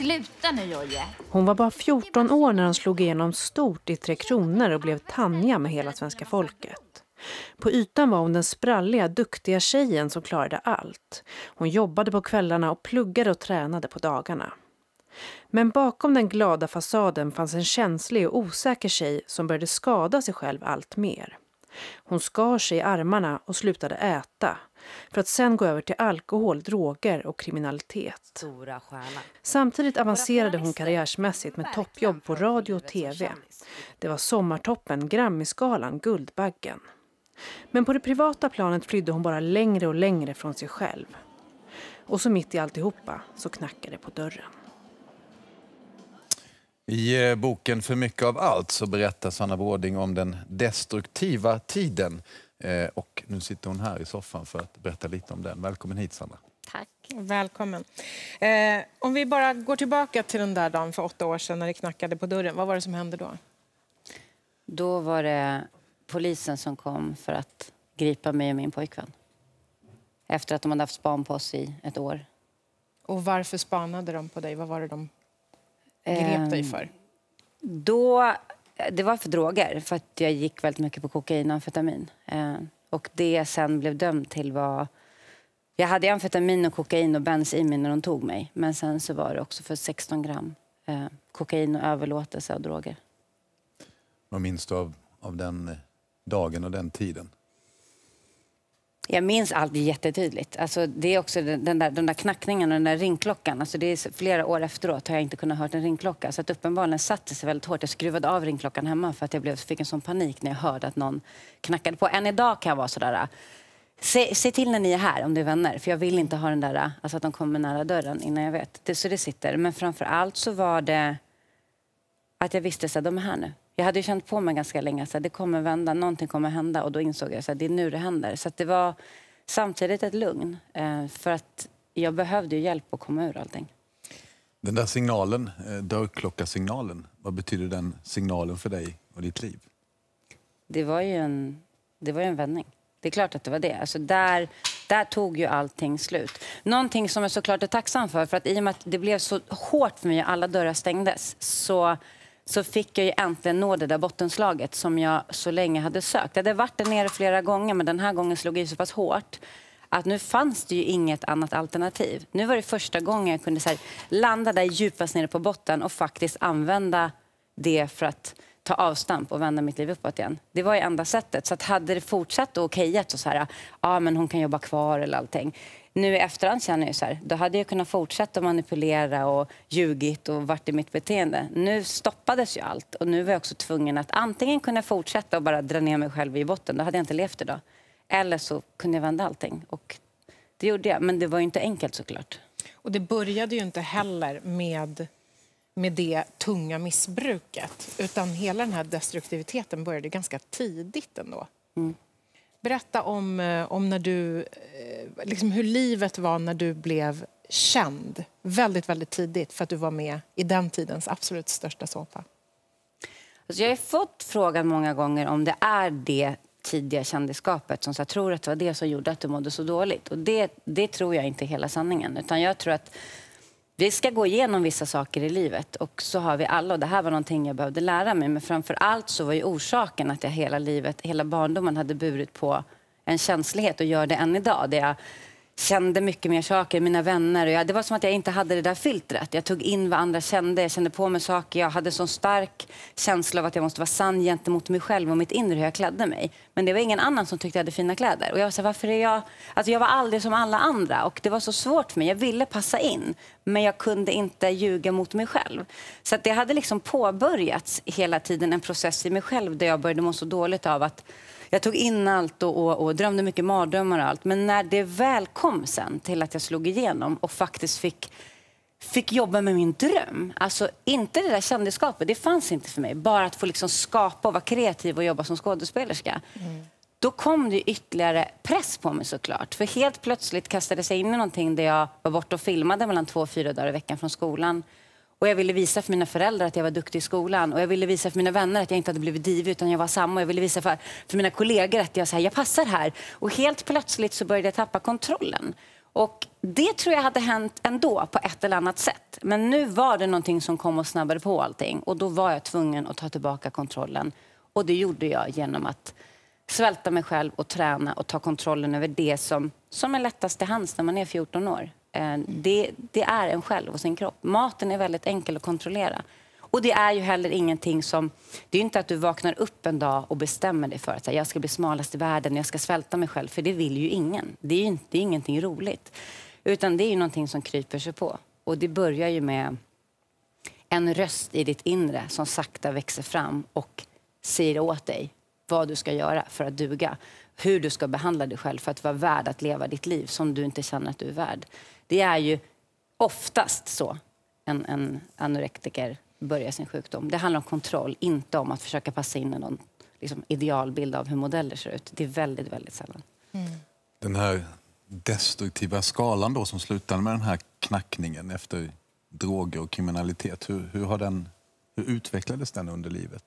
Sluta nu, Jojje. Hon var bara 14 år när hon slog igenom stort i Tre Kronor och blev Tanja med hela svenska folket. På ytan var hon den spralliga, duktiga tjejen som klarade allt. Hon jobbade på kvällarna och pluggade och tränade på dagarna. Men bakom den glada fasaden fanns en känslig och osäker tjej som började skada sig själv allt mer. Hon skar sig i armarna och slutade äta för att sen gå över till alkohol, droger och kriminalitet. Samtidigt avancerade hon karriärsmässigt med toppjobb på radio och tv. Det var sommartoppen, Grammyskalan, Guldbaggen. Men på det privata planet flydde hon bara längre och längre från sig själv. Och så mitt i alltihopa så knackade det på dörren. I eh, boken För mycket av allt så berättar Sanna Bråding om den destruktiva tiden. Eh, och nu sitter hon här i soffan för att berätta lite om den. Välkommen hit Sanna. Tack. Välkommen. Eh, om vi bara går tillbaka till den där dagen för åtta år sedan när det knackade på dörren. Vad var det som hände då? Då var det polisen som kom för att gripa mig och min pojkvän. Efter att de hade haft span på oss i ett år. Och varför spanade de på dig? Vad var det de grep dig ehm, för? Då, det var för droger, för att jag gick väldigt mycket på kokain och amfetamin. Eh, och det jag sen blev dömd till var... Jag hade amfetamin och kokain och bens i mig när de tog mig. Men sen så var det också för 16 gram eh, kokain och överlåtelse av droger. Vad minns du av, av den dagen och den tiden? Jag minns allt jättetydligt. Alltså, det är också den där, den där knackningen och den där ringklockan. Alltså, det är flera år efteråt har jag inte kunnat höra en ringklocka. Så att uppenbarligen satte sig väldigt hårt. Jag skruvade av ringklockan hemma för att jag blev, fick en sån panik när jag hörde att någon knackade på. Än idag kan jag vara sådär äh, Se, se, till när ni är här, om du är vänner, för jag vill inte ha den där, äh, alltså att de kommer nära dörren innan jag vet. Det, så det sitter. Men framför allt så var det att jag visste att de är här nu jag hade känt på mig ganska länge att det kommer vända, någonting kommer hända och då insåg jag att det är nu det händer. Så det var samtidigt ett lugn eh, för att jag behövde hjälp att komma ur allting. Den där signalen, eh, dörrklocka vad betyder den signalen för dig och ditt liv? Det var ju en, det var ju en vändning. Det är klart att det var det. Alltså där, där tog ju allting slut. Någonting som jag såklart är tacksam för, för att i och med att det blev så hårt för mig alla dörrar stängdes, så så fick jag ju äntligen nå det där bottenslaget som jag så länge hade sökt. Jag hade varit där nere flera gånger, men den här gången slog jag så pass hårt att nu fanns det ju inget annat alternativ. Nu var det första gången jag kunde här, landa där djupast nere på botten och faktiskt använda det för att ta avstamp och vända mitt liv uppåt igen. Det var ju enda sättet. Så att hade det fortsatt och okejat så här, ja ah, men hon kan jobba kvar eller allting nu i efterhand känner jag så här, då hade jag kunnat fortsätta manipulera och ljugit och varit i mitt beteende. Nu stoppades ju allt och nu var jag också tvungen att antingen kunna fortsätta och bara dra ner mig själv i botten, då hade jag inte levt idag. Eller så kunde jag vända allting och det gjorde jag, men det var inte enkelt såklart. Och det började ju inte heller med med det tunga missbruket. Utan hela den här destruktiviteten började ganska tidigt ändå. Mm. Berätta om, eh, om när du, eh, liksom hur livet var när du blev känd väldigt, väldigt tidigt för att du var med i den tidens absolut största såpa. Alltså jag har fått frågan många gånger om det är det tidiga kändisskapet som jag tror att det var det som gjorde att du mådde så dåligt. Och det, det tror jag inte är hela sanningen. Utan jag tror att vi ska gå igenom vissa saker i livet och så har vi alla och det här var någonting jag behövde lära mig. Men framför allt så var ju orsaken att jag hela livet, hela barndomen hade burit på en känslighet och gör det än idag. Det jag kände mycket mer saker, mina vänner. Och jag, det var som att jag inte hade det där filtret. Jag tog in vad andra kände, jag kände på mig saker. Jag hade sån stark känsla av att jag måste vara sann gentemot mig själv och mitt inre, hur jag klädde mig. Men det var ingen annan som tyckte jag hade fina kläder. Och jag var så här, varför är jag... Alltså jag var aldrig som alla andra och det var så svårt för mig. Jag ville passa in, men jag kunde inte ljuga mot mig själv. Så det hade liksom påbörjats hela tiden en process i mig själv där jag började må så dåligt av att jag tog in allt och, och, och drömde mycket mardrömmar och allt. Men när det väl kom sen till att jag slog igenom och faktiskt fick fick jobba med min dröm. Alltså inte det där kändisskapet, det fanns inte för mig. Bara att få liksom skapa och vara kreativ och jobba som skådespelerska. Mm. Då kom det ytterligare press på mig såklart. För helt plötsligt kastades jag in i någonting där jag var borta och filmade mellan två och fyra dagar i veckan från skolan. Och jag ville visa för mina föräldrar att jag var duktig i skolan. Och jag ville visa för mina vänner att jag inte hade blivit divig utan jag var samma. jag ville visa för, för mina kollegor att jag, så här, jag passar här. Och helt plötsligt så började jag tappa kontrollen. Och det tror jag hade hänt ändå på ett eller annat sätt. Men nu var det någonting som kom och snabbade på allting. Och då var jag tvungen att ta tillbaka kontrollen. Och det gjorde jag genom att svälta mig själv och träna och ta kontrollen över det som, som är lättast till hands när man är 14 år. Eh, det, det, är en själv och sin kropp. Maten är väldigt enkel att kontrollera. Och det är ju heller ingenting som... Det är inte att du vaknar upp en dag och bestämmer dig för att jag ska bli smalast i världen, jag ska svälta mig själv, för det vill ju ingen. Det är ju inte, det är ingenting roligt. Utan det är ju någonting som kryper sig på. Och det börjar ju med en röst i ditt inre som sakta växer fram och säger åt dig vad du ska göra för att duga, hur du ska behandla dig själv för att vara värd att leva ditt liv som du inte känner att du är värd. Det är ju oftast så en, en anorektiker börjar sin sjukdom. Det handlar om kontroll, inte om att försöka passa in i någon liksom, idealbild av hur modeller ser ut. Det är väldigt, väldigt sällan. Mm. Den här destruktiva skalan då som slutade med den här knackningen efter droger och kriminalitet, hur, hur, har den, hur utvecklades den under livet?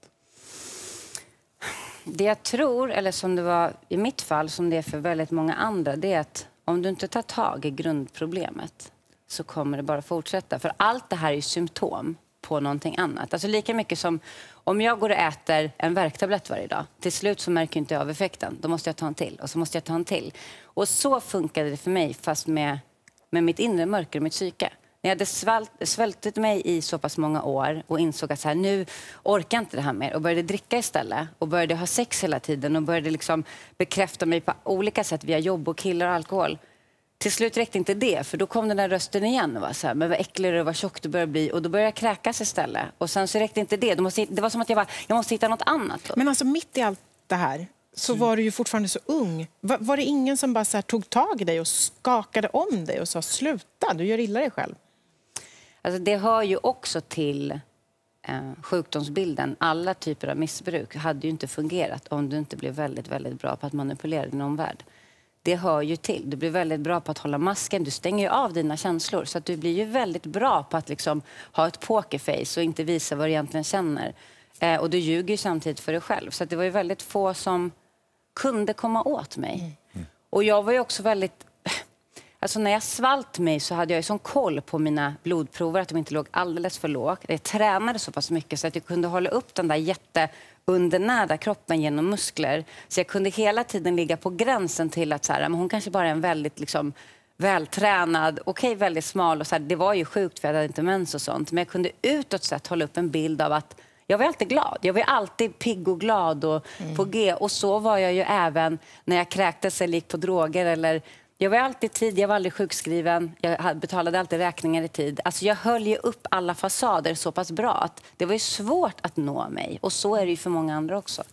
det jag tror, eller som det var i mitt fall, som det är för väldigt många andra, det är att om du inte tar tag i grundproblemet så kommer det bara fortsätta. För allt det här är ju symptom på någonting annat. Alltså lika mycket som om jag går och äter en värktablett varje dag, till slut så märker inte jag av effekten. Då måste jag ta en till och så måste jag ta en till. Och så funkade det för mig, fast med, med mitt inre mörker och mitt psyke. När jag hade svalt, svältit mig i så pass många år och insåg att så här, nu orkar inte det här mer och började dricka istället och började ha sex hela tiden och började liksom bekräfta mig på olika sätt via jobb och killar och alkohol. Till slut räckte inte det, för då kom den där rösten igen. Och var så här, men vad äcklig du var, tjock du börjar bli. Och då började jag kräkas istället. Och sen så räckte inte det. det var som att jag bara, jag måste hitta något annat. Men alltså mitt i allt det här så mm. var du ju fortfarande så ung. Var, var det ingen som bara tog tag i dig och skakade om dig och sa sluta, du gör illa dig själv? Alltså det hör ju också till eh, sjukdomsbilden. Alla typer av missbruk hade ju inte fungerat om du inte blev väldigt, väldigt bra på att manipulera din omvärld. Det hör ju till. Du blir väldigt bra på att hålla masken. Du stänger ju av dina känslor. Så att du blir ju väldigt bra på att liksom ha ett pokerface och inte visa vad du egentligen känner. Eh, och du ljuger ju samtidigt för dig själv. Så det var ju väldigt få som kunde komma åt mig. Mm. Och jag var ju också väldigt Alltså när jag svalt mig så hade jag ju sån koll på mina blodprover att de inte låg alldeles för lågt. Jag tränade så pass mycket så att jag kunde hålla upp den där jätteundernärda kroppen genom muskler. Så jag kunde hela tiden ligga på gränsen till att så här, men hon kanske bara är en väldigt liksom, vältränad, okej okay, väldigt smal och så här, det var ju sjukt för jag hade inte mens och sånt. Men jag kunde utåt sett hålla upp en bild av att jag var alltid glad. Jag var alltid pigg och glad och mm. på G. Och så var jag ju även när jag kräktes eller gick på droger eller jag var alltid tid, jag var aldrig sjukskriven, jag betalade alltid räkningar i tid. Alltså jag höll ju upp alla fasader så pass bra att det var ju svårt att nå mig. Och så är det ju för många andra också.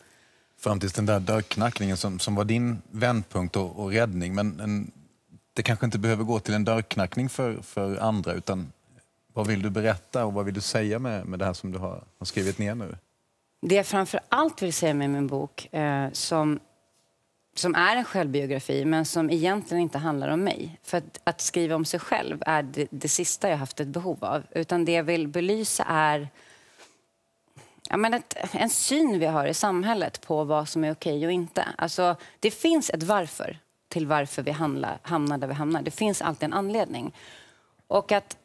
Fram tills den där dörrknackningen som, som var din vändpunkt och, och räddning. Men en, det kanske inte behöver gå till en dörrknackning för, för andra utan vad vill du berätta och vad vill du säga med, med det här som du har, har skrivit ner nu? Det jag framför allt vill säga med min bok, eh, som som är en självbiografi, men som egentligen inte handlar om mig. För att, att skriva om sig själv är det, det, sista jag haft ett behov av. Utan det jag vill belysa är ja, men ett, en syn vi har i samhället på vad som är okej och inte. Alltså, det finns ett varför till varför vi handlar, hamnar där vi hamnar. Det finns alltid en anledning. Och att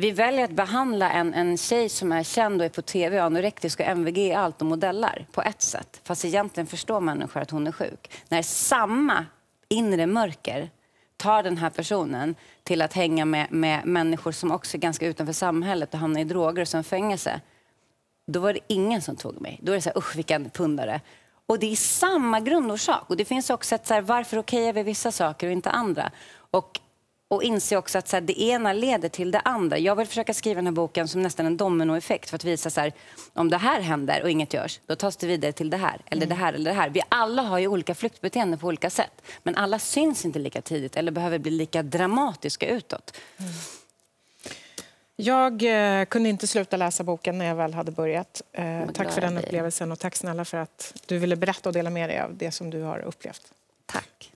vi väljer att behandla en, en tjej som är känd och är på tv och anorektisk och MVG är allt och modellar på ett sätt. Fast egentligen förstår människor att hon är sjuk. När samma inre mörker tar den här personen till att hänga med, med människor som också är ganska utanför samhället och hamnar i droger och sen fängelse. Då var det ingen som tog mig. Då är det så här, usch vilken pundare. Och det är samma grundorsak. Och det finns också ett så här, varför okejar vi vissa saker och inte andra? Och och inse också att så här, det ena leder till det andra. Jag vill försöka skriva den här boken som nästan en dominoeffekt för att visa så här, om det här händer och inget görs, då tas det vidare till det här, eller det mm. här, eller det här. Vi alla har ju olika flyktbeteenden på olika sätt, men alla syns inte lika tidigt eller behöver bli lika dramatiska utåt. Mm. Jag eh, kunde inte sluta läsa boken när jag väl hade börjat. Eh, tack för den upplevelsen och tack snälla för att du ville berätta och dela med dig av det som du har upplevt. Tack.